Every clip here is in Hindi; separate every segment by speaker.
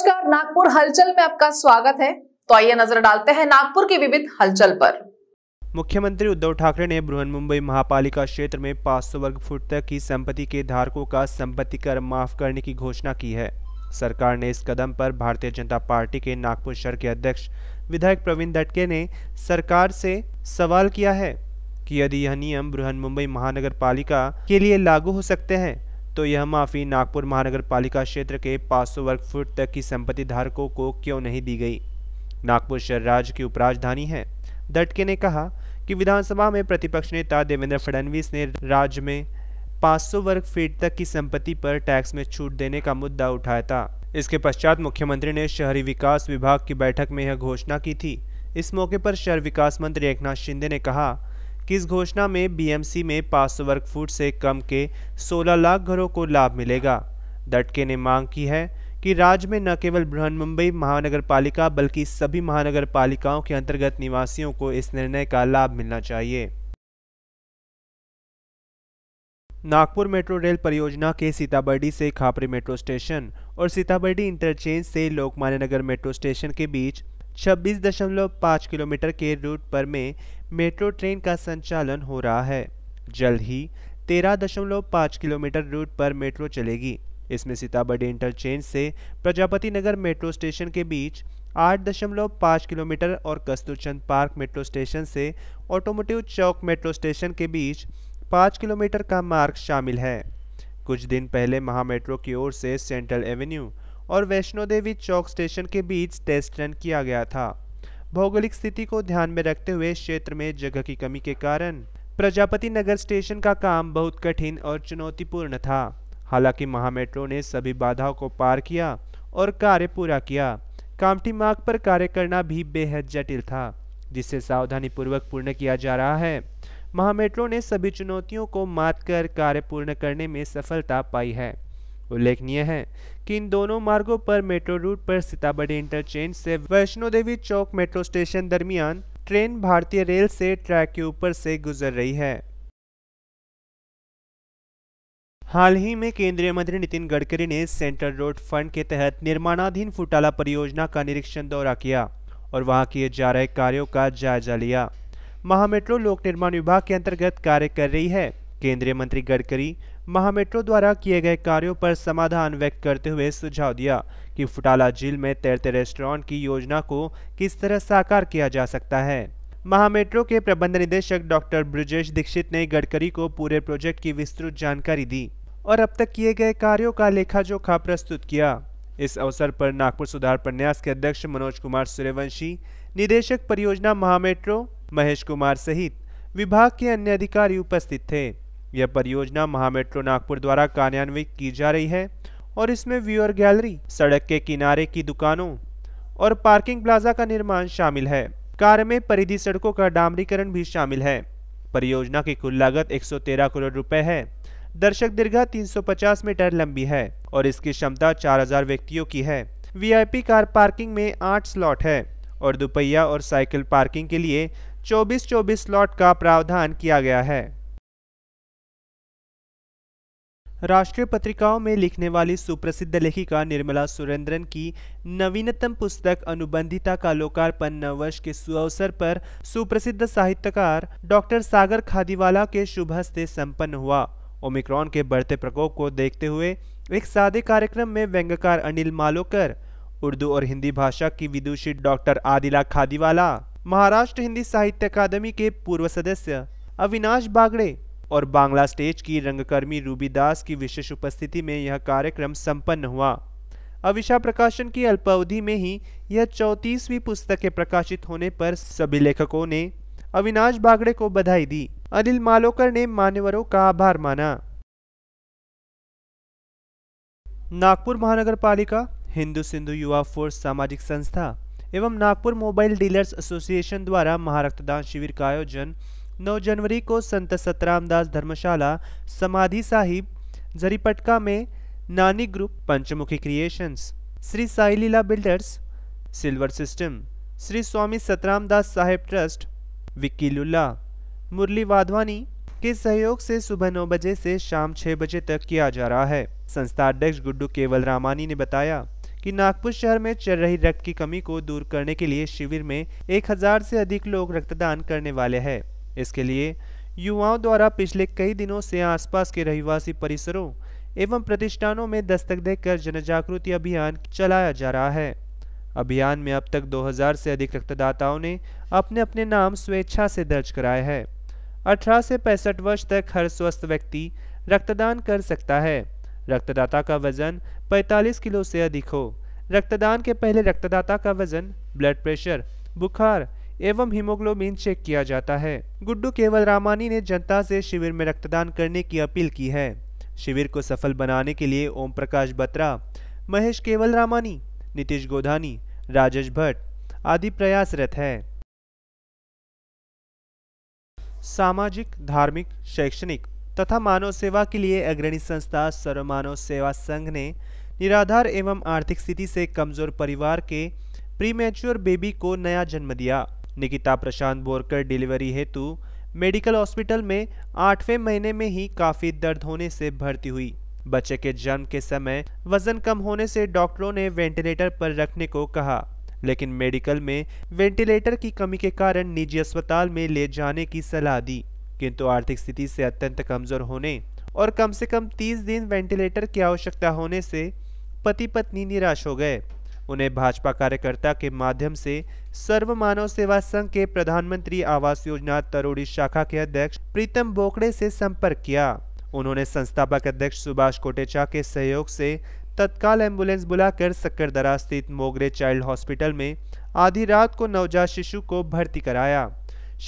Speaker 1: नमस्कार नागपुर हलचल में आपका स्वागत है तो आइए नजर डालते हैं नागपुर की विविध हलचल पर मुख्यमंत्री उद्धव ठाकरे ने बृहन मुंबई महापालिका क्षेत्र में 500 वर्ग फुट तक की संपत्ति के धारकों का संपत्ति कर माफ करने की घोषणा की है सरकार ने इस कदम पर भारतीय जनता पार्टी के नागपुर शहर के अध्यक्ष विधायक प्रवीण दटके ने सरकार से सवाल किया है कि यदि यह नियम बृहन मुंबई महानगर पालिका के लिए लागू हो सकते हैं तो यह माफ़ी नागपुर महानगर पालिका क्षेत्र के 500 वर्ग फुट तक की संपत्ति धारकों को क्यों नहीं दी गई नागपुर शहर राज्य की उपराजधानी है दटके ने कहा कि विधानसभा में प्रतिपक्ष नेता देवेंद्र फडणवीस ने राज्य में 500 वर्ग फीट तक की संपत्ति पर टैक्स में छूट देने का मुद्दा उठाया था इसके पश्चात मुख्यमंत्री ने शहरी विकास विभाग की बैठक में यह घोषणा की थी इस मौके पर शहर विकास मंत्री एकनाथ शिंदे ने कहा किस घोषणा में बीएमसी में सौ वर्ग फुट से कम के 16 लाख घरों को लाभ मिलेगा दटके ने मांग की है कि राज्य में न केवल बृहन मुंबई महानगर पालिका बल्कि सभी महानगर पालिकाओं के अंतर्गत निवासियों को इस निर्णय का लाभ मिलना चाहिए नागपुर मेट्रो रेल परियोजना के सीताबर्डी से खापरी मेट्रो स्टेशन और सीताबर्डी इंटरचेंज से लोकमान्य नगर मेट्रो स्टेशन के बीच छब्बीस किलोमीटर के रूट पर में मेट्रो ट्रेन का संचालन हो रहा है जल्द ही 13.5 किलोमीटर रूट पर मेट्रो चलेगी इसमें सीताबर्डी इंटरचेंज से प्रजापति नगर मेट्रो स्टेशन के बीच 8.5 किलोमीटर और कस्तूरचंद पार्क मेट्रो स्टेशन से ऑटोमोटिव चौक मेट्रो स्टेशन के बीच 5 किलोमीटर का मार्ग शामिल है कुछ दिन पहले महा मेट्रो की ओर से सेंट्रल एवेन्यू और वैष्णो देवी चौक स्टेशन के बीच टेस्ट रन किया गया था भौगोलिक स्थिति को ध्यान में रखते हुए क्षेत्र में जगह की कमी के कारण प्रजापति नगर स्टेशन का काम बहुत कठिन और चुनौतीपूर्ण था हालांकि महामेट्रो ने सभी बाधाओं को पार किया और कार्य पूरा किया कामठी मार्ग पर कार्य करना भी बेहद जटिल था जिसे सावधानी पूर्वक पूर्ण किया जा रहा है महामेट्रो ने सभी चुनौतियों को मात कर कार्य पूर्ण करने में सफलता पाई है उल्लेखनीय है कि इन दोनों मार्गों पर मेट्रो रूट पर सीताबड़ी इंटरचेंज से वैष्णो देवी चौक मेट्रो स्टेशन दरमियान ट्रेन भारतीय रेल से ट्रैक के ऊपर से गुजर रही है हाल ही में केंद्रीय मंत्री नितिन गडकरी ने सेंट्रल रोड फंड के तहत निर्माणाधीन फुटाला परियोजना का निरीक्षण दौरा किया और वहां किए जा रहे कार्यों का जायजा लिया महामेट्रो लोक निर्माण विभाग के अंतर्गत कार्य कर रही है केंद्रीय मंत्री गडकरी महामेट्रो द्वारा किए गए कार्यों पर समाधान व्यक्त करते हुए सुझाव दिया कि फुटाला झील में तैरते रेस्टोरेंट की योजना को किस तरह साकार किया जा सकता है महामेट्रो के प्रबंध निदेशक डॉक्टर ब्रजेश दीक्षित ने गडकरी को पूरे प्रोजेक्ट की विस्तृत जानकारी दी और अब तक किए गए कार्यों का लेखा जोखा प्रस्तुत किया इस अवसर पर नागपुर सुधार प्रन्यास के अध्यक्ष मनोज कुमार सूर्यवंशी निदेशक परियोजना महामेट्रो महेश कुमार सहित विभाग के अन्य अधिकारी उपस्थित थे यह परियोजना महामेट्रो नागपुर द्वारा कार्यान्वित की जा रही है और इसमें व्यूअर गैलरी सड़क के किनारे की दुकानों और पार्किंग प्लाजा का निर्माण शामिल है कार्य में परिधि सड़कों का डामरीकरण भी शामिल है परियोजना की कुल लागत 113 करोड़ रुपए है दर्शक दीर्घा 350 मीटर लंबी है और इसकी क्षमता 4000 व्यक्तियों की है वीआईपी कार पार्किंग में 8 स्लॉट है और दुपहिया और साइकिल पार्किंग के लिए 24-24 स्लॉट का प्रावधान किया गया है राष्ट्रीय पत्रिकाओं में लिखने वाली सुप्रसिद्ध लेखिका निर्मला सुरेंद्रन की नवीनतम पुस्तक अनुबंधिता का लोकार्पण नववर्ष के सुअवसर पर सुप्रसिद्ध साहित्यकार डॉक्टर सागर खादीवाला के शुभ हस्ते संपन्न हुआ ओमिक्रॉन के बढ़ते प्रकोप को देखते हुए एक सादे कार्यक्रम में व्यंग्यकार अनिल मालोकर उर्दू और हिंदी भाषा की विदुषी डॉक्टर आदिला खादीवाला महाराष्ट्र हिंदी साहित्य अकादमी के पूर्व सदस्य अविनाश बागड़े और बांग्ला स्टेज की रंगकर्मी रूबी दास की विशेष उपस्थिति में यह कार्यक्रम संपन्न हुआ अविशा प्रकाशन की अल्पावधि में ही यह चौंतीसवीं के प्रकाशित होने पर सभी लेखकों ने अविनाश बागड़े को बधाई दी अनिल मालोकर ने मान्यवरों का आभार माना नागपुर महानगर पालिका हिंदू सिंधु युवा फोर्स सामाजिक संस्था एवं नागपुर मोबाइल डीलर्स एसोसिएशन द्वारा महारक्तदान शिविर का आयोजन 9 जनवरी को संत सतराम धर्मशाला समाधि साहिब जरीपटका में Nani group Panchmukhi creations Shri Sai Leela builders silver system Shri Swami Satram Das Saheb trust विकीलुल्ला मुरली वाधवानी के सहयोग से सुबह नौ बजे से शाम छः बजे तक किया जा रहा है संस्था अध्यक्ष गुड्डू केवल रामानी ने बताया कि नागपुर शहर में चल रही रक्त की कमी को दूर करने के लिए शिविर में 1000 से अधिक लोग रक्तदान करने वाले हैं इसके लिए युवाओं द्वारा पिछले कई दिनों से आसपास के रहवासी परिसरों एवं प्रतिष्ठानों में दस्तक देकर जनजागृति अभियान चलाया जा रहा है अभियान में अब तक 2000 से अधिक रक्तदाताओं ने अपने अपने नाम स्वेच्छा से दर्ज कराए हैं अठारह से पैंसठ वर्ष तक हर स्वस्थ व्यक्ति रक्तदान कर सकता है रक्तदाता का वजन 45 किलो से अधिक हो रक्तदान के पहले रक्तदाता का वजन ब्लड प्रेशर बुखार एवं हीमोग्लोबिन चेक किया जाता है गुड्डू केवल रामानी ने जनता से शिविर में रक्तदान करने की अपील की है शिविर को सफल बनाने के लिए ओम प्रकाश बत्रा महेश केवल रामानी नीतीश गोधानी राजेश भट्ट आदि प्रयासरत हैं सामाजिक धार्मिक शैक्षणिक तथा मानव सेवा के लिए अग्रणी संस्था सर्व मानव सेवा संघ ने निराधार एवं आर्थिक स्थिति से कमजोर परिवार के प्रीमेच्योर बेबी को नया जन्म दिया निकिता प्रशांत बोरकर डिलीवरी हेतु मेडिकल हॉस्पिटल में आठवें महीने में ही काफ़ी दर्द होने से भर्ती हुई बच्चे के जन्म के समय वजन कम होने से डॉक्टरों ने वेंटिलेटर पर रखने को कहा लेकिन मेडिकल में वेंटिलेटर की कमी के कारण निजी अस्पताल में ले जाने की सलाह दी किंतु आर्थिक स्थिति से अत्यंत कमजोर होने और कम से कम 30 दिन वेंटिलेटर की आवश्यकता होने से पति पत्नी निराश हो गए उन्हें भाजपा कार्यकर्ता के माध्यम से सर्व मानव सेवा संघ के प्रधानमंत्री आवास योजना तरोड़ी शाखा के अध्यक्ष प्रीतम बोकड़े से संपर्क किया उन्होंने संस्थापक अध्यक्ष सुभाष कोटेचा के सहयोग से तत्काल एम्बुलेंस बुलाकर सक्करदरा स्थित मोगरे चाइल्ड हॉस्पिटल में आधी रात को नवजात शिशु को भर्ती कराया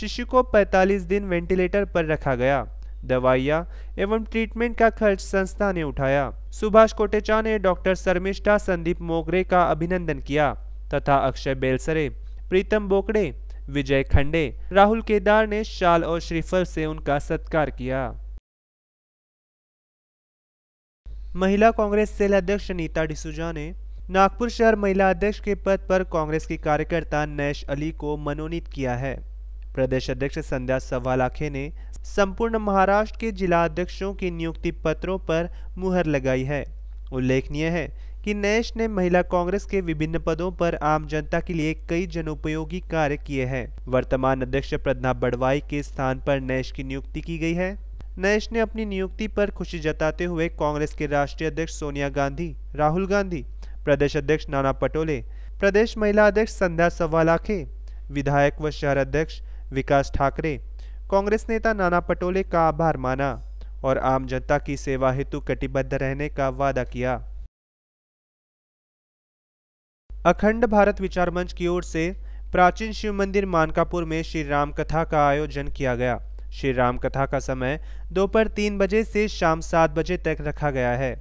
Speaker 1: शिशु को 45 दिन वेंटिलेटर पर रखा गया दवाइया एवं ट्रीटमेंट का खर्च संस्था ने उठाया सुभाष कोटेचा ने डॉक्टर शर्मिष्ठा संदीप मोगरे का अभिनंदन किया तथा अक्षय बेलसरे प्रीतम बोकड़े विजय खंडे राहुल केदार ने शाल और श्रीफल से उनका सत्कार किया महिला कांग्रेस सेल अध्यक्ष नीता डिसूजा ने नागपुर शहर महिला अध्यक्ष के पद पर कांग्रेस की कार्यकर्ता नैश अली को मनोनीत किया है प्रदेश अध्यक्ष संध्या सवालाखे ने संपूर्ण महाराष्ट्र के जिलाध्यक्षों की नियुक्ति पत्रों पर मुहर लगाई है उल्लेखनीय है कि नैश ने महिला कांग्रेस के विभिन्न पदों पर आम जनता के लिए कई जनोपयोगी कार्य किए हैं वर्तमान अध्यक्ष प्रज्ञा बड़वाई के स्थान पर नैश की नियुक्ति की गई है नैश ने अपनी नियुक्ति पर खुशी जताते हुए कांग्रेस के राष्ट्रीय अध्यक्ष सोनिया गांधी राहुल गांधी प्रदेश अध्यक्ष नाना पटोले प्रदेश महिला अध्यक्ष संध्या सवालाखे विधायक व शहर अध्यक्ष विकास ठाकरे कांग्रेस नेता नाना पटोले का आभार माना और आम जनता की सेवा हेतु कटिबद्ध रहने का वादा किया अखंड भारत विचार मंच की ओर से प्राचीन शिव मंदिर मानकापुर में श्री राम कथा का आयोजन किया गया श्री राम कथा का समय दोपहर तीन बजे से शाम सात बजे तक रखा गया है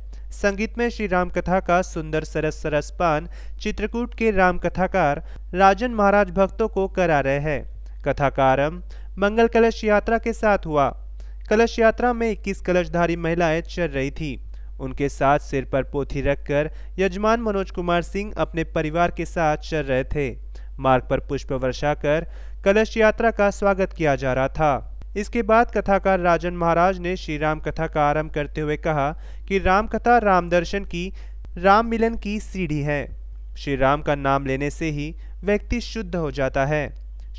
Speaker 1: संगीत में श्री राम कथा का सुंदर सरस सरस पान चित्रकूट के राम कथाकार राजन महाराज भक्तों को करा रहे हैं कथा का आरंभ मंगल कलश यात्रा के साथ हुआ कलश यात्रा में 21 कलशधारी महिलाएं चल रही थी उनके साथ सिर पर पोथी रखकर यजमान मनोज कुमार सिंह अपने परिवार के साथ चल रहे थे मार्ग पर पुष्प वर्षा कर कलश यात्रा का स्वागत किया जा रहा था इसके बाद कथाकार राजन महाराज ने श्री राम कथा का आरंभ करते हुए कहा कि राम कथा राम दर्शन की राम मिलन की सीढ़ी है श्री राम का नाम लेने से ही व्यक्ति शुद्ध हो जाता है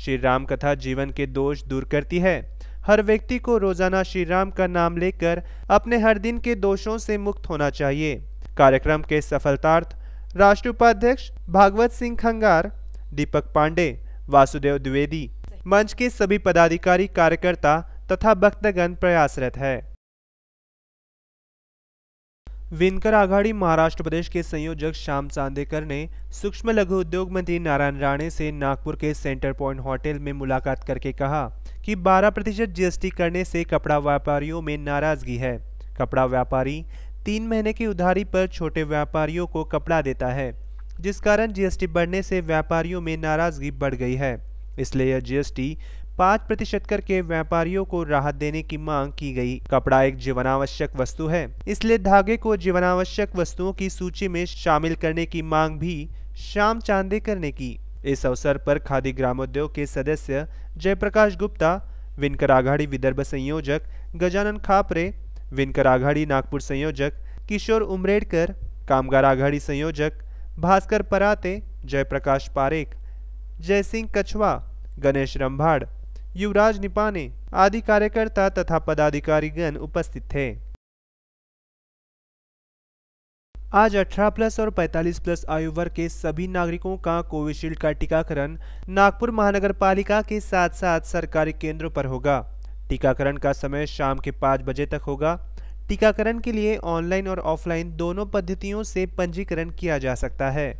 Speaker 1: श्री राम कथा जीवन के दोष दूर करती है हर व्यक्ति को रोजाना श्री राम का नाम लेकर अपने हर दिन के दोषों से मुक्त होना चाहिए कार्यक्रम के सफलतार्थ राष्ट्र उपाध्यक्ष भागवत सिंह खंगार दीपक पांडे वासुदेव द्विवेदी मंच के सभी पदाधिकारी कार्यकर्ता तथा भक्तगण प्रयासरत है विनकर आघाड़ी महाराष्ट्र प्रदेश के संयोजक श्याम चांदेकर ने सूक्ष्म लघु उद्योग मंत्री नारायण राणे से नागपुर के सेंटर पॉइंट होटल में मुलाकात करके कहा कि 12 प्रतिशत जीएसटी करने से कपड़ा व्यापारियों में नाराजगी है कपड़ा व्यापारी तीन महीने की उधारी पर छोटे व्यापारियों को कपड़ा देता है जिस कारण जीएसटी बढ़ने से व्यापारियों में नाराजगी बढ़ गई है इसलिए यह जीएसटी पाँच प्रतिशत कर के व्यापारियों को राहत देने की मांग की गई कपड़ा एक जीवनावश्यक वस्तु है इसलिए धागे को जीवनावश्यक वस्तुओं की सूची में शामिल करने की मांग भी श्याम चांदे करने की इस अवसर पर खादी ग्रामोद्योग के सदस्य जयप्रकाश गुप्ता विनकर आघाड़ी विदर्भ संयोजक गजानन खापरे विनकर आघाड़ी नागपुर संयोजक किशोर उमरेडकर कामगार आघाड़ी संयोजक भास्कर पराते जयप्रकाश पारेख जयसिंह कछवा गणेश रंभाड़ युवराज निपाने आदि कार्यकर्ता तथा पदाधिकारीगण उपस्थित थे आज 18 प्लस और 45 प्लस आयु वर्ग के सभी नागरिकों का कोविशील्ड का टीकाकरण नागपुर महानगर पालिका के साथ साथ सरकारी केंद्रों पर होगा टीकाकरण का समय शाम के पाँच बजे तक होगा टीकाकरण के लिए ऑनलाइन और ऑफलाइन दोनों पद्धतियों से पंजीकरण किया जा सकता है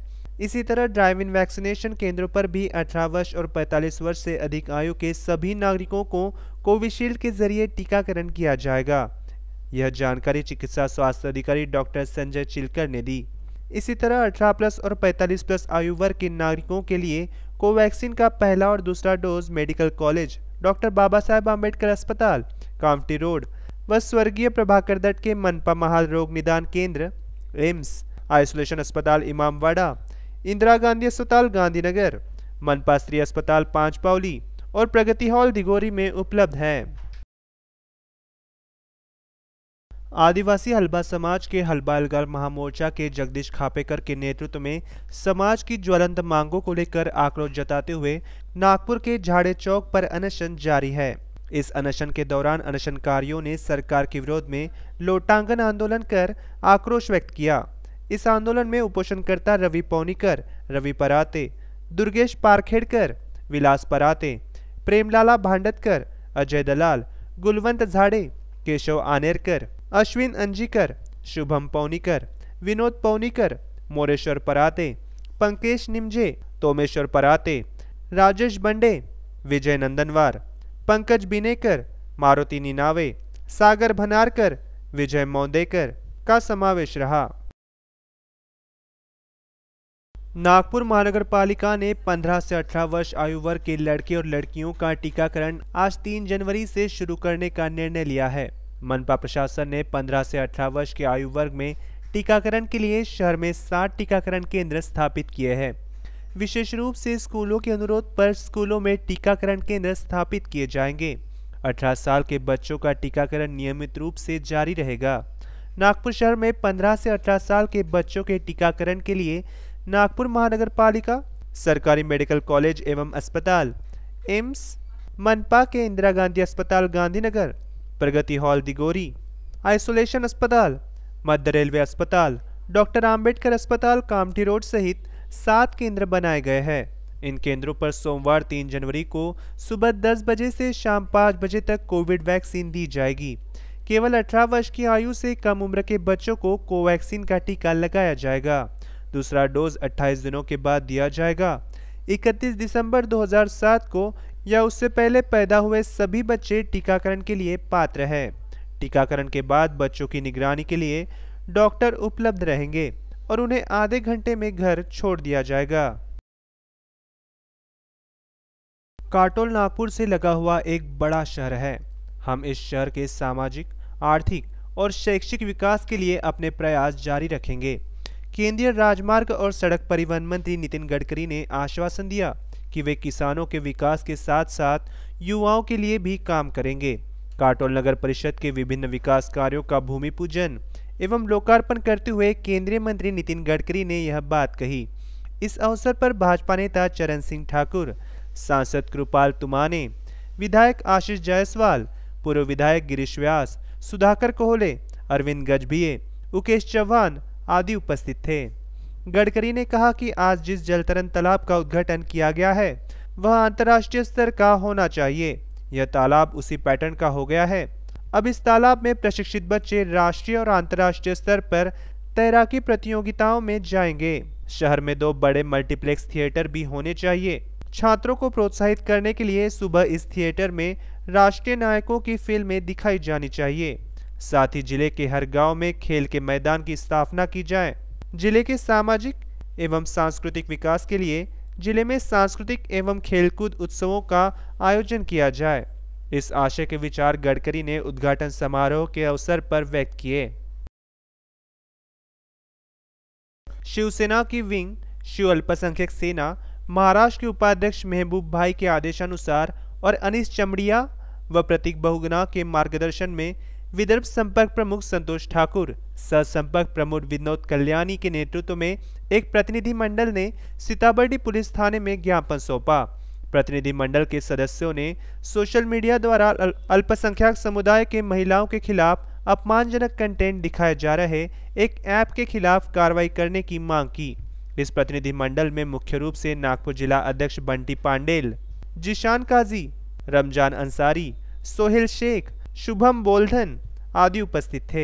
Speaker 1: इसी तरह ड्राइव इन वैक्सीनेशन केंद्रों पर भी 18 वर्ष और 45 वर्ष से अधिक आयु के सभी नागरिकों को कोविशील्ड के जरिए टीकाकरण किया जाएगा यह जानकारी चिकित्सा स्वास्थ्य अधिकारी डॉक्टर संजय चिलकर ने दी इसी तरह 18 प्लस और 45 प्लस आयु वर्ग के नागरिकों के लिए कोवैक्सीन का पहला और दूसरा dose medical college doctor Baba Saheb Ambedkar अस्पताल कामटी रोड व स्वर्गीय प्रभाकर दट के मनपा महाल रोग निदान केंद्र एम्स आइसोलेशन अस्पताल इमामवाड़ा इंदिरा गांधी अस्पताल गांधीनगर मनपा श्री अस्पताल पांच पावली और प्रगति हॉल दिगोरी में उपलब्ध है आदिवासी हलबा समाज के हलबा अलगर महामोर्चा के जगदीश खापेकर के नेतृत्व में समाज की ज्वलंत मांगों को लेकर आक्रोश जताते हुए नागपुर के झाड़े चौक पर अनशन जारी है इस अनशन के दौरान अनशनकारियों ने सरकार के विरोध में लोटांगन आंदोलन कर आक्रोश व्यक्त किया इस आंदोलन में उपोषणकर्ता रवि पौनीकर रवि पराते दुर्गेश पारखेड़कर विलास पराते प्रेमलाला भांडतकर अजय दलाल गुलवंत झाड़े केशव आनेरकर अश्विन अंजीकर शुभम पौनीकर विनोद पौनीकर मोरेश्वर पराते पंकेश निमजे तोमेश्वर पराते राजेश बंडे विजय नंदनवार पंकज बिनेकर मारुति निनावे सागर भनारकर विजय मौदेकर का समावेश रहा नागपुर महानगर पालिका ने 15 से 18 वर्ष आयु वर्ग के लड़के और लड़कियों का टीकाकरण आज 3 जनवरी से शुरू करने का निर्णय लिया है मनपा प्रशासन ने 15 से 18 वर्ष के आयु वर्ग में टीकाकरण के लिए शहर में 60 टीकाकरण केंद्र स्थापित किए हैं विशेष रूप से स्कूलों के अनुरोध पर स्कूलों में टीकाकरण केंद्र स्थापित किए जाएंगे अठारह साल के बच्चों का टीकाकरण नियमित रूप से जारी रहेगा नागपुर शहर में 15 से 18 साल के बच्चों के टीकाकरण के लिए नागपुर महानगर पालिका सरकारी मेडिकल कॉलेज एवं अस्पताल एम्स मनपा के इंदिरा गांधी अस्पताल गांधीनगर प्रगति हॉल दिगोरी आइसोलेशन अस्पताल मध्य रेलवे अस्पताल डॉक्टर आम्बेडकर अस्पताल कामठी रोड सहित सात केंद्र बनाए गए हैं इन केंद्रों पर सोमवार 3 जनवरी को सुबह 10 बजे से शाम 5 बजे तक कोविड वैक्सीन दी जाएगी केवल 18 वर्ष की आयु से कम उम्र के बच्चों को कोवैक्सीन का टीका लगाया जाएगा दूसरा डोज 28 दिनों के बाद दिया जाएगा 31 दिसंबर 2007 को या उससे पहले पैदा हुए सभी बच्चे टीकाकरण के लिए पात्र हैं टीकाकरण के बाद बच्चों की निगरानी के लिए डॉक्टर उपलब्ध रहेंगे और उन्हें आधे घंटे में घर छोड़ दिया जाएगा काटोल नागपुर से लगा हुआ एक बड़ा शहर है हम इस शहर के सामाजिक आर्थिक और शैक्षिक विकास के लिए अपने प्रयास जारी रखेंगे केंद्रीय राजमार्ग और सड़क परिवहन मंत्री नितिन गडकरी ने आश्वासन दिया कि वे किसानों के विकास के साथ साथ युवाओं के लिए भी काम करेंगे काटोल नगर परिषद के विभिन्न विकास कार्यों का भूमि पूजन एवं लोकार्पण करते हुए केंद्रीय मंत्री नितिन गडकरी ने यह बात कही इस अवसर पर भाजपा नेता चरण सिंह ठाकुर सांसद कृपाल तुमाने विधायक आशीष जायसवाल पूर्व विधायक गिरीश व्यास सुधाकर कोहले अरविंद गजभिये उकेश चौहान आदि उपस्थित थे गडकरी ने कहा कि आज जिस जलतरण तालाब का उद्घाटन किया गया है वह अंतर्राष्ट्रीय स्तर का होना चाहिए यह तालाब उसी पैटर्न का हो गया है अब इस तालाब में प्रशिक्षित बच्चे राष्ट्रीय और अंतर्राष्ट्रीय स्तर पर तैराकी प्रतियोगिताओं में जाएंगे शहर में दो बड़े मल्टीप्लेक्स थिएटर भी होने चाहिए छात्रों को प्रोत्साहित करने के लिए सुबह इस थिएटर में राष्ट्रीय नायकों की फिल्में दिखाई जानी चाहिए साथ ही जिले के हर गांव में खेल के मैदान की स्थापना की जाए जिले के सामाजिक एवं सांस्कृतिक विकास के लिए जिले में सांस्कृतिक एवं खेलकूद उत्सवों का आयोजन किया जाए इस आशय के विचार गडकरी ने उद्घाटन समारोह के अवसर पर व्यक्त किए शिवसेना की विंग शिव अल्पसंख्यक सेना महाराष्ट्र के उपाध्यक्ष महबूब भाई के आदेशानुसार और अनिस चमड़िया व प्रतीक बहुगुना के मार्गदर्शन में विदर्भ संपर्क प्रमुख संतोष ठाकुर सहसंपर्क प्रमुख विनोद कल्याणी के नेतृत्व में एक प्रतिनिधिमंडल ने सीताबर्डी पुलिस थाने में ज्ञापन सौंपा प्रतिनिधिमंडल के सदस्यों ने सोशल मीडिया द्वारा अल्पसंख्यक समुदाय के महिलाओं के खिलाफ अपमानजनक कंटेंट दिखाए जा रहे एक ऐप के खिलाफ कार्रवाई करने की मांग की इस प्रतिनिधिमंडल में मुख्य रूप से नागपुर जिला अध्यक्ष बंटी पांडेल जिशान काजी रमजान अंसारी सोहेल शेख शुभम बोलधन आदि उपस्थित थे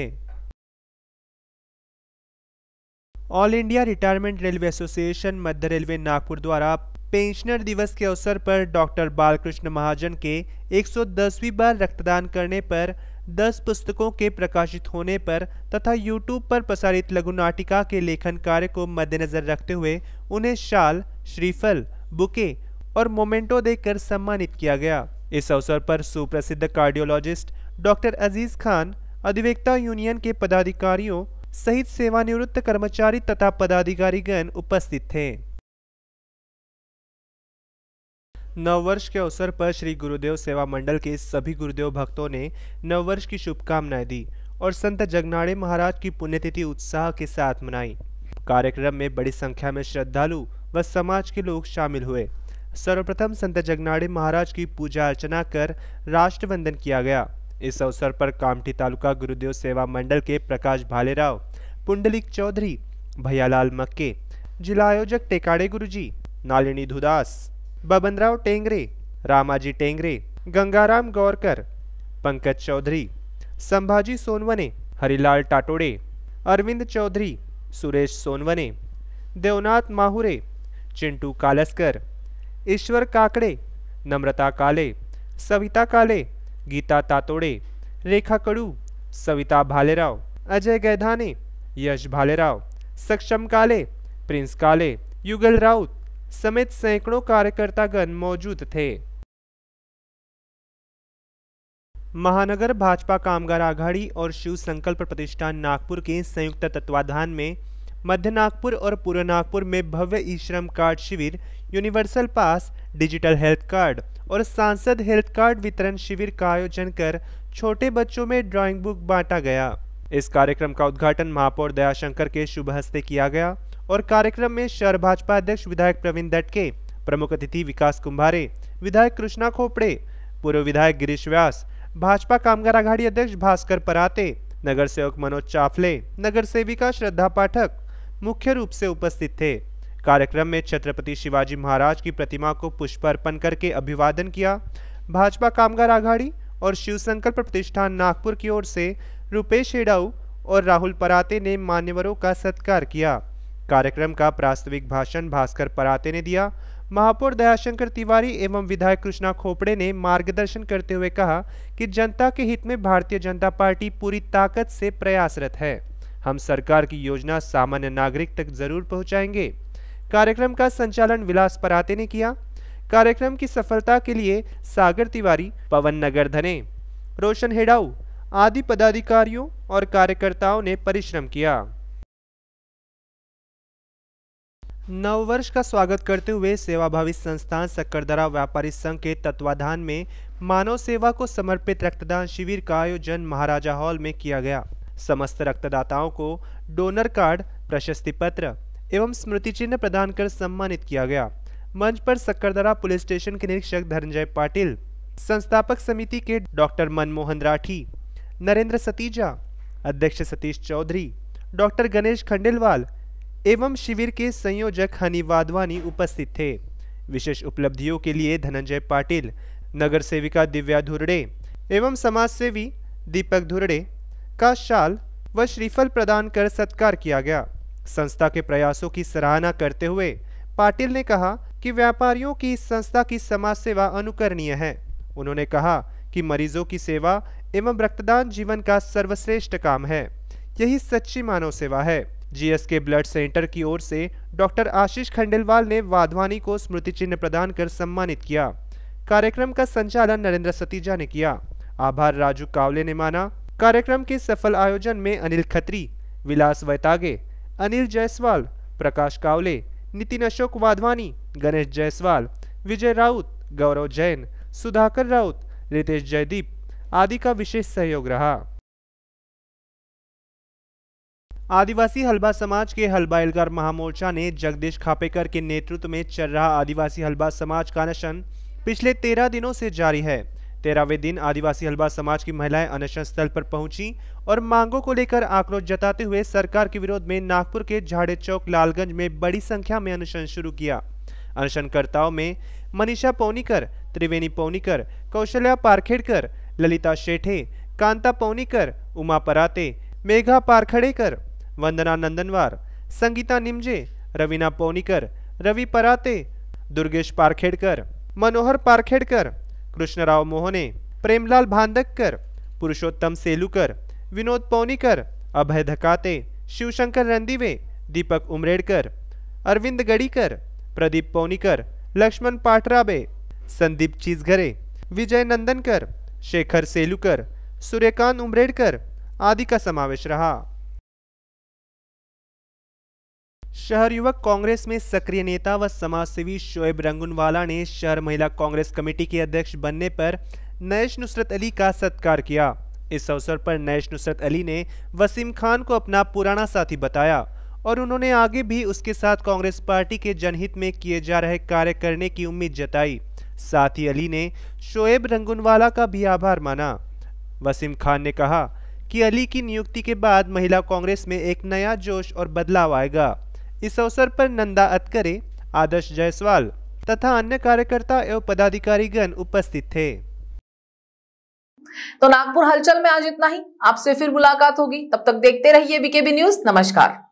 Speaker 1: all India retirement railway association मध्य रेलवे नागपुर द्वारा पेंशनर दिवस के अवसर पर डॉक्टर बालकृष्ण महाजन के 110वीं बार रक्तदान करने पर 10 पुस्तकों के प्रकाशित होने पर तथा YouTube पर प्रसारित लघु नाटिका के लेखन कार्य को मद्देनजर रखते हुए उन्हें शाल श्रीफल बुके और मोमेंटो देकर सम्मानित किया गया इस अवसर पर सुप्रसिद्ध कार्डियोलॉजिस्ट डॉक्टर अजीज खान अधिवक्ता यूनियन के पदाधिकारियों सहित सेवानिवृत्त कर्मचारी तथा पदाधिकारीगण उपस्थित थे नववर्ष के अवसर पर श्री गुरुदेव सेवा मंडल के सभी गुरुदेव भक्तों ने नववर्ष की शुभकामनाएं दी और संत जगनाड़े महाराज की पुण्यतिथि उत्साह के साथ मनाई कार्यक्रम में बड़ी संख्या में श्रद्धालु व समाज के लोग शामिल हुए सर्वप्रथम संत जगनाड़े महाराज की पूजा अर्चना कर राष्ट्रवंदन किया गया इस अवसर पर कामठी तालुका गुरुदेव सेवा मंडल के प्रकाश भालेराव पुंडलिक चौधरी भैयालाल मक्के जिला आयोजक टेकाड़े गुरुजी नालिनी धुदास बबनराव टेंगरे रामाजी टेंगरे गंगाराम गौरकर पंकज चौधरी संभाजी सोनवने हरिलाल टाटोड़े अरविंद चौधरी सुरेश सोनवने देवनाथ माहुरे चिंटू कालस्कर ईश्वर काकड़े नम्रता काले सविता काले गीता तातोड़े रेखा कड़ू सविता भालेराव अजय गैधाने यश भालेराव सक्षम काले प्रिंस काले युगल राउत समेत सैकड़ों कार्यकर्तागण मौजूद थे महानगर भाजपा कामगार आघाड़ी और शिव संकल्प प्रतिष्ठान नागपुर के संयुक्त तत्वाधान में मध्य नागपुर और पूर्व नागपुर में भव्य ई श्रम कार्ड शिविर universal pass digital health card और सांसद हेल्थ कार्ड वितरण शिविर का आयोजन कर छोटे बच्चों में ड्राइंग बुक बांटा गया इस कार्यक्रम का उद्घाटन महापौर दयाशंकर के शुभ हस्ते किया गया और कार्यक्रम में शहर भाजपा अध्यक्ष विधायक प्रवीण दटके प्रमुख अतिथि विकास कुंभारे विधायक कृष्णा खोपड़े पूर्व विधायक गिरीश व्यास भाजपा कामगार आघाड़ी अध्यक्ष भास्कर पराते नगर सेवक मनोज चाफले नगर सेविका श्रद्धा पाठक मुख्य रूप से उपस्थित थे कार्यक्रम में छत्रपति शिवाजी महाराज की प्रतिमा को पुष्प अर्पण करके अभिवादन किया भाजपा कामगार आघाड़ी और शिवशंकर प्रतिष्ठान नागपुर की ओर से रुपेश हेडाऊ और राहुल पराते ने मान्यवरों का सत्कार किया कार्यक्रम का प्रास्तविक भाषण भास्कर पराते ने दिया महापौर दयाशंकर तिवारी एवं विधायक कृष्णा खोपड़े ने मार्गदर्शन करते हुए कहा कि जनता के हित में भारतीय जनता पार्टी पूरी ताकत से प्रयासरत है हम सरकार की योजना सामान्य नागरिक तक जरूर पहुंचाएंगे कार्यक्रम का संचालन विलास पराते ने किया कार्यक्रम की सफलता के लिए सागर तिवारी पवन धने रोशन हेडाऊ आदि पदाधिकारियों और कार्यकर्ताओं ने परिश्रम किया नववर्ष का स्वागत करते हुए सेवाभावी संस्थान सक्करदरा व्यापारी संघ के तत्वाधान में मानव सेवा को समर्पित रक्तदान शिविर का आयोजन महाराजा हॉल में किया गया समस्त रक्तदाताओं को डोनर कार्ड प्रशस्ति पत्र एवं स्मृति चिन्ह प्रदान कर सम्मानित किया गया मंच पर सक्करदरा पुलिस स्टेशन के निरीक्षक धनंजय पाटिल संस्थापक समिति के डॉक्टर मनमोहन राठी नरेंद्र सतीजा अध्यक्ष सतीश चौधरी डॉक्टर गणेश खंडेलवाल एवं शिविर के संयोजक हनी वाधवानी उपस्थित थे विशेष उपलब्धियों के लिए धनंजय पाटिल नगर सेविका दिव्या धुरड़े एवं समाज सेवी दीपक धुरड़े का शाल व श्रीफल प्रदान कर सत्कार किया गया संस्था के प्रयासों की सराहना करते हुए पाटिल ने कहा कि व्यापारियों की इस संस्था की समाज सेवा अनुकरणीय है उन्होंने कहा कि मरीजों की सेवा एवं रक्तदान जीवन का सर्वश्रेष्ठ काम है यही सच्ची मानव सेवा है जीएसके ब्लड सेंटर की ओर से डॉक्टर आशीष खंडेलवाल ने वाधवानी को स्मृति चिन्ह प्रदान कर सम्मानित किया कार्यक्रम का संचालन नरेंद्र सतीजा ने किया आभार राजू कावले ने माना कार्यक्रम के सफल आयोजन में अनिल खत्री विलास वैतागे अनिल जायसवाल प्रकाश कावले नितिन अशोक वाधवानी गणेश जायसवाल विजय राउत गौरव जैन सुधाकर राउत रितेश जयदीप आदि का विशेष सहयोग रहा आदिवासी हलबा समाज के हलबा एलगार महामोर्चा ने जगदीश खापेकर के नेतृत्व में चल रहा आदिवासी हलबा समाज का नशन पिछले तेरह दिनों से जारी है तेरहवें दिन आदिवासी हलवा समाज की महिलाएं अनशन स्थल पर पहुंची और मांगों को लेकर आक्रोश जताते हुए सरकार के विरोध में नागपुर के झाड़े चौक लालगंज में बड़ी संख्या में अनशन शुरू किया अनशनकर्ताओं में मनीषा पौनीकर त्रिवेणी पौनीकर कौशल्या पारखेड़कर ललिता शेठे कांता पौनीकर उमा पराते मेघा पारखड़ेकर वंदना नंदनवार संगीता निमजे रवीना पौनीकर रवि पराते दुर्गेश पारखेड़कर मनोहर पारखेड़कर कृष्णराव मोहने प्रेमलाल भांदक्कर पुरुषोत्तम सेलुकर विनोद पौनीकर अभय धकाते शिवशंकर रंदीवे दीपक उमरेडकर अरविंद गड़ीकर प्रदीप पौनीकर लक्ष्मण पाटराबे संदीप चीजघरे विजय नंदनकर शेखर सेलुकर सूर्यकांत उमरेडकर आदि का समावेश रहा शहर युवक कांग्रेस में सक्रिय नेता व समाजसेवी शोएब रंगुनवाला ने शहर महिला कांग्रेस कमेटी के अध्यक्ष बनने पर नैश नुसरत अली का सत्कार किया इस अवसर पर नैश नुसरत अली ने वसीम खान को अपना पुराना साथी बताया और उन्होंने आगे भी उसके साथ कांग्रेस पार्टी के जनहित में किए जा रहे कार्य करने की उम्मीद जताई साथ ही अली ने शोएब रंगुनवाला का भी आभार माना वसीम खान ने कहा कि अली की नियुक्ति के बाद महिला कांग्रेस में एक नया जोश और बदलाव आएगा इस अवसर पर नंदा अतकरे आदर्श जायसवाल तथा अन्य कार्यकर्ता एवं पदाधिकारीगण उपस्थित थे तो नागपुर हलचल में आज इतना ही आपसे फिर मुलाकात होगी तब तक देखते रहिए बीकेबी न्यूज नमस्कार